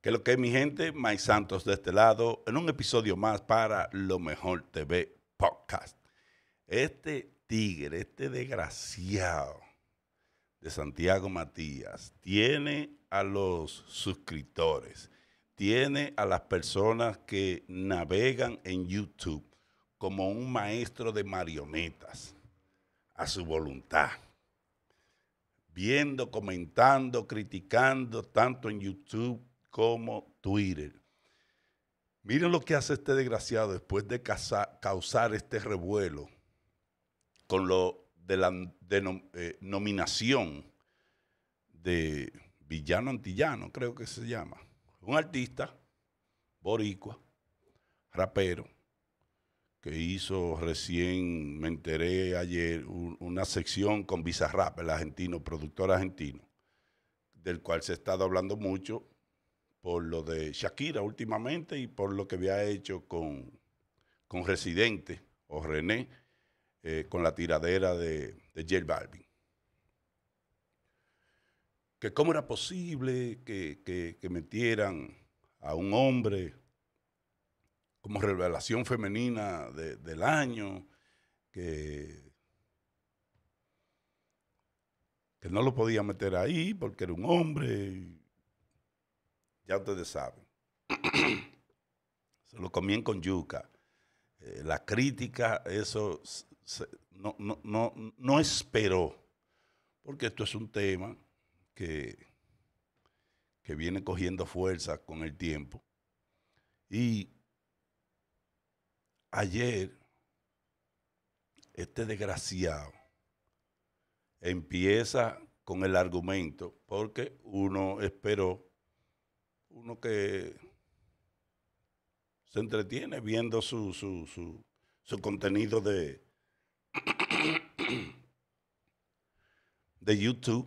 Que lo que es mi gente, Mike Santos de este lado, en un episodio más para Lo Mejor TV Podcast. Este tigre, este desgraciado de Santiago Matías, tiene a los suscriptores, tiene a las personas que navegan en YouTube como un maestro de marionetas a su voluntad viendo, comentando, criticando, tanto en YouTube como Twitter. Miren lo que hace este desgraciado después de causar este revuelo con lo de la denominación eh, nominación de Villano Antillano, creo que se llama. Un artista boricua, rapero, que hizo recién, me enteré ayer, una sección con Bizarrap, el argentino, productor argentino, del cual se ha estado hablando mucho por lo de Shakira últimamente y por lo que había hecho con, Residente o René, eh, con la tiradera de, de J Balvin. Que cómo era posible que, metieran a un hombre como revelación femenina del año, que, que no lo podía meter ahí porque era un hombre ya ustedes saben. se lo comían con yuca. Eh, la crítica, eso no, no, no, esperó, porque esto es un tema que, que viene cogiendo fuerza con el tiempo. Y ayer, este desgraciado empieza con el argumento, porque uno esperó uno que se entretiene viendo su, contenido de, de YouTube.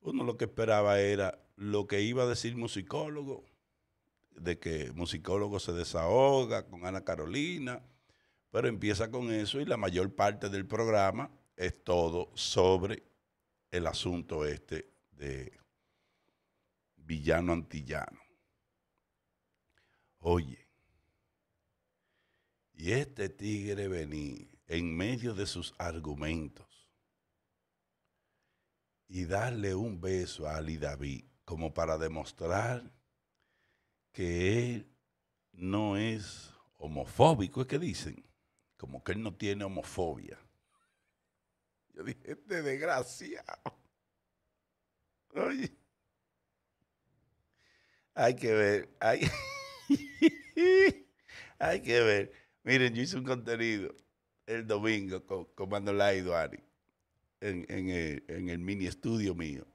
Uno lo que esperaba era lo que iba a decir musicólogo, de que musicólogo se desahoga con Ana Carolina, pero empieza con eso y la mayor parte del programa es todo sobre el asunto este de villano antillano. Oye, y este tigre venía en medio de sus argumentos y darle un beso a Ali David como para demostrar que él no es homofóbico, es que dicen, como que él no tiene homofobia. Yo dije, este desgraciado. Oye. Hay que ver. Hay, hay que ver. Miren, yo hice un contenido el domingo con, con Manola y Duari en, el, mini estudio mío.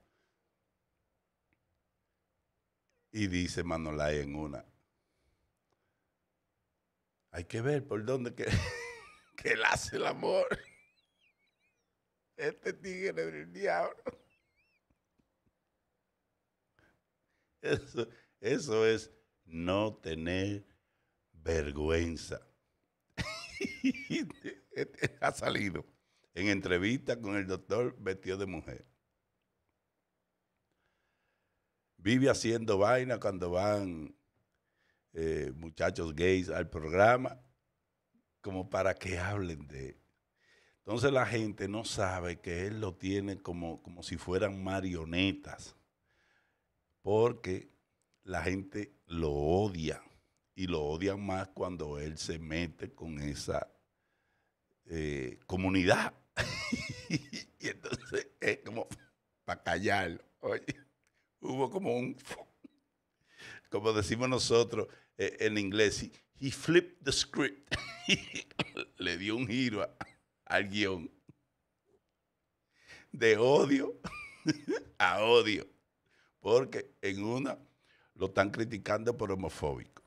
Y dice Manolay en una. Hay que ver por dónde que, que él hace el amor. Este tigre del diablo. Eso, eso es no tener vergüenza. ha salido en entrevista con el doctor vestido de mujer. Vive haciendo vaina cuando van eh, muchachos gays al programa, como para que hablen de él. Entonces la gente no sabe que él lo tiene como, como si fueran marionetas, porque la gente lo odia y lo odia más cuando él se mete con esa eh, comunidad. y entonces es como para callarlo. Oye, hubo como un, como decimos nosotros eh, en inglés, he flipped the script. Le dio un giro al guión. De odio a odio. Porque en una lo están criticando por homofóbico.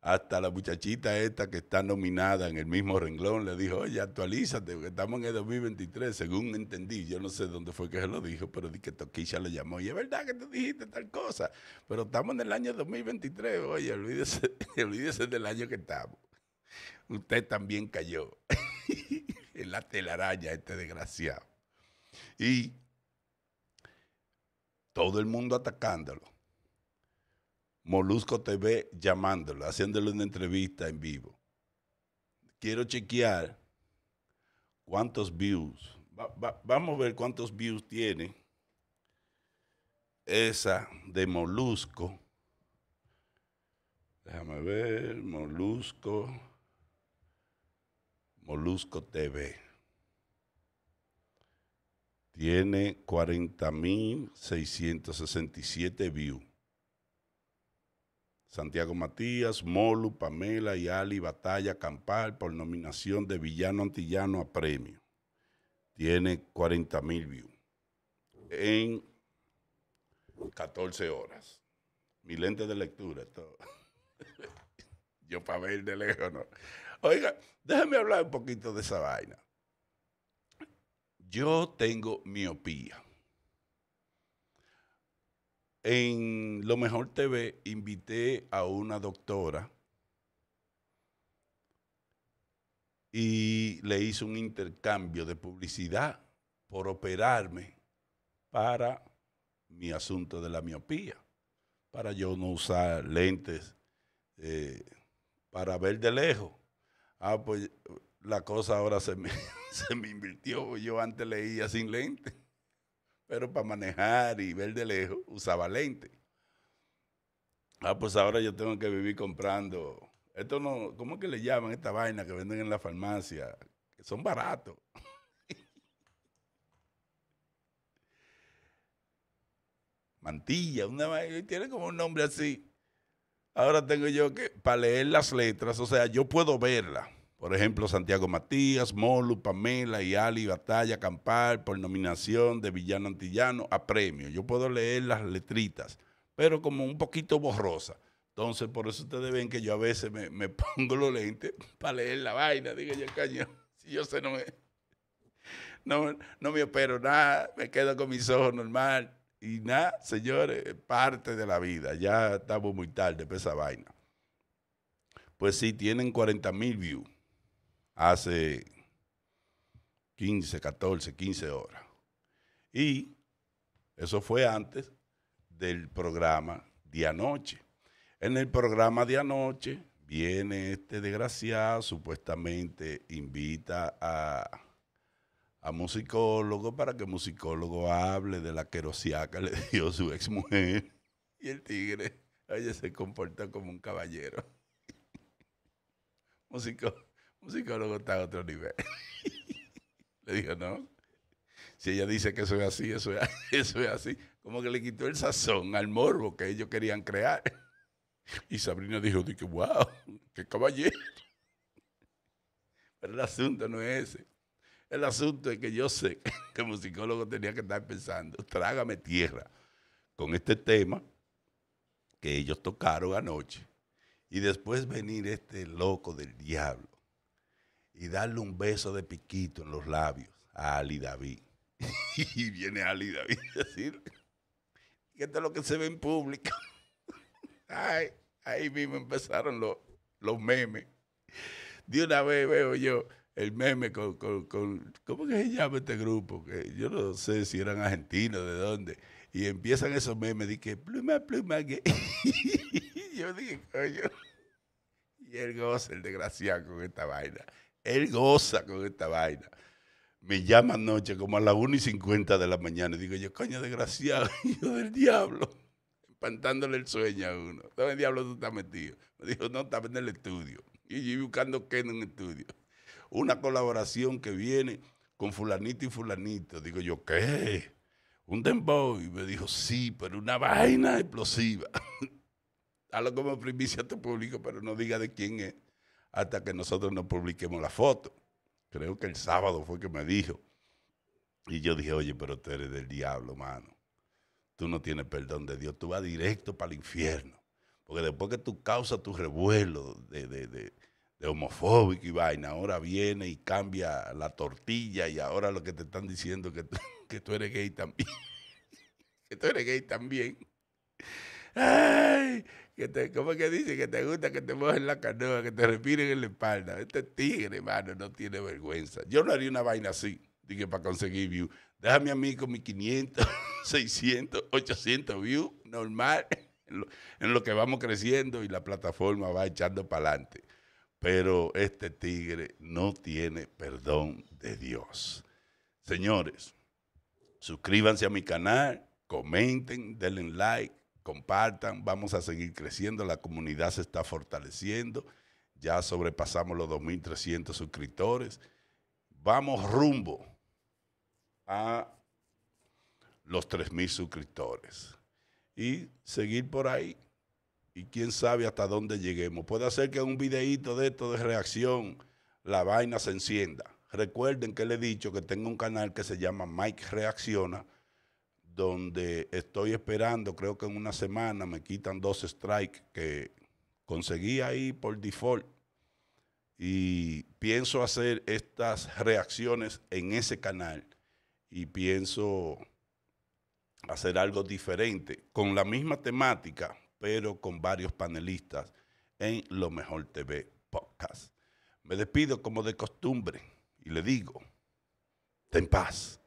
Hasta la muchachita esta que está nominada en el mismo renglón le dijo, oye, actualízate, porque estamos en el 2023, según entendí, yo no sé dónde fue que se lo dijo, pero di que Toquilla lo llamó y es verdad que tú dijiste tal cosa, pero estamos en el año 2023, oye, olvídese, olvídese del año que estamos. Usted también cayó en la telaraña, este desgraciado. Y todo el mundo atacándolo. Molusco TV llamándolo, haciéndole una entrevista en vivo. Quiero chequear cuántos views. vamos a ver cuántos views tiene esa de Molusco. Déjame ver, Molusco. Molusco TV tiene 40.667 views. Santiago Matías, Molu, Pamela y Ali Batalla Campal por nominación de Villano Antillano a premio. Tiene 40.000 views. En 14 horas. Mi lente de lectura. Yo para ver de lejos, Oiga, déjame hablar un poquito de esa vaina. Yo tengo miopía. En Lo Mejor TV invité a una doctora y le hice un intercambio de publicidad por operarme para mi asunto de la miopía, para yo no usar lentes eh, para ver de lejos. Ah, pues la cosa ahora se me, se me invirtió. Yo antes leía sin lente, pero para manejar y ver de lejos usaba lente. Ah, pues ahora yo tengo que vivir comprando. Esto no, ¿cómo es que le llaman esta vaina que venden en la farmacia? son baratos. Mantilla, una vaina, tiene como un nombre así. Ahora tengo yo que, para leer las letras, o sea, yo puedo verla por ejemplo, Santiago Matías, Molu, Pamela y Ali, Batalla, Campar, por nominación de Villano Antillano a premio. Yo puedo leer las letritas, pero como un poquito borrosa. Entonces, por eso ustedes ven que yo a veces me, pongo los lentes para leer la vaina. diga yo, caño, si yo sé, no me, no, no me espero nada, me quedo con mis ojos normal. Y nada, señores, parte de la vida. Ya estamos muy tarde para esa vaina. Pues sí, tienen 40 mil views hace 15, 14, 15 horas. Y eso fue antes del programa de anoche. En el programa de anoche viene este desgraciado, supuestamente invita a, a musicólogo para que musicólogo hable de la querosía que le dio su ex mujer. Y el tigre, ella se comporta como un caballero. Musicólogo. Un psicólogo está a otro nivel. le dijo no. Si ella dice que eso es así, eso es, eso es así. Como que le quitó el sazón al morbo que ellos querían crear. Y Sabrina dijo, que wow, qué caballero. Pero el asunto no es ese. El asunto es que yo sé que el psicólogo tenía que estar pensando, trágame tierra con este tema que ellos tocaron anoche. Y después venir este loco del diablo y darle un beso de piquito en los labios a Ali David. y viene Ali David a decir, esto es lo que se ve en público. Ay, ahí mismo empezaron los, los memes. De una vez veo yo el meme con, con, ¿cómo que se llama este grupo? Que yo no sé si eran argentinos, de dónde. Y empiezan esos memes, dije, pluma, pluma, que... yo dije, coño. Y el goce, el desgraciado con esta vaina. Él goza con esta vaina. Me llama anoche como a las 1 y 50 de la mañana y digo yo, coño desgraciado, hijo del diablo, espantándole el sueño a uno. ¿Dónde diablo tú estás metido? Me dijo, no, está en el estudio. Y yo buscando qué en un estudio. Una colaboración que viene con fulanito y fulanito. Digo yo, ¿qué? Un tempo. Y me dijo, sí, pero una vaina explosiva. Halo como primicia a tu público, pero no diga de quién es hasta que nosotros no publiquemos la foto. Creo que el sábado fue que me dijo. Y yo dije, oye, pero tú eres del diablo, mano. Tú no tienes perdón de Dios, tú vas directo para el infierno. Porque después que tú causas tu revuelo de, homofóbico y vaina, ahora viene y cambia la tortilla y ahora lo que te están diciendo que que tú eres gay también. que tú eres gay también. ¡Ay! ¿Cómo es que dice? Que te gusta que te mojen la canoa, que te respiren en la espalda. Este tigre, hermano, no tiene vergüenza. Yo no haría una vaina así, dije, para conseguir views. Déjame a mí con mis 500, 600, 800 views, normal, en lo que vamos creciendo y la plataforma va echando para adelante. Pero este tigre no tiene perdón de Dios. Señores, suscríbanse a mi canal, comenten, denle like compartan, vamos a seguir creciendo, la comunidad se está fortaleciendo, ya sobrepasamos los 2.300 suscriptores, vamos rumbo a los 3.000 suscriptores y seguir por ahí y quién sabe hasta dónde lleguemos. Puede ser que un videíto de esto de reacción, la vaina se encienda. Recuerden que le he dicho que tengo un canal que se llama Mike Reacciona, donde estoy esperando, creo que en una semana me quitan dos strikes que conseguí ahí por default y pienso hacer estas reacciones en ese canal y pienso hacer algo diferente con la misma temática, pero con varios panelistas en Lo Mejor TV Podcast. Me despido como de costumbre y le digo, ten paz.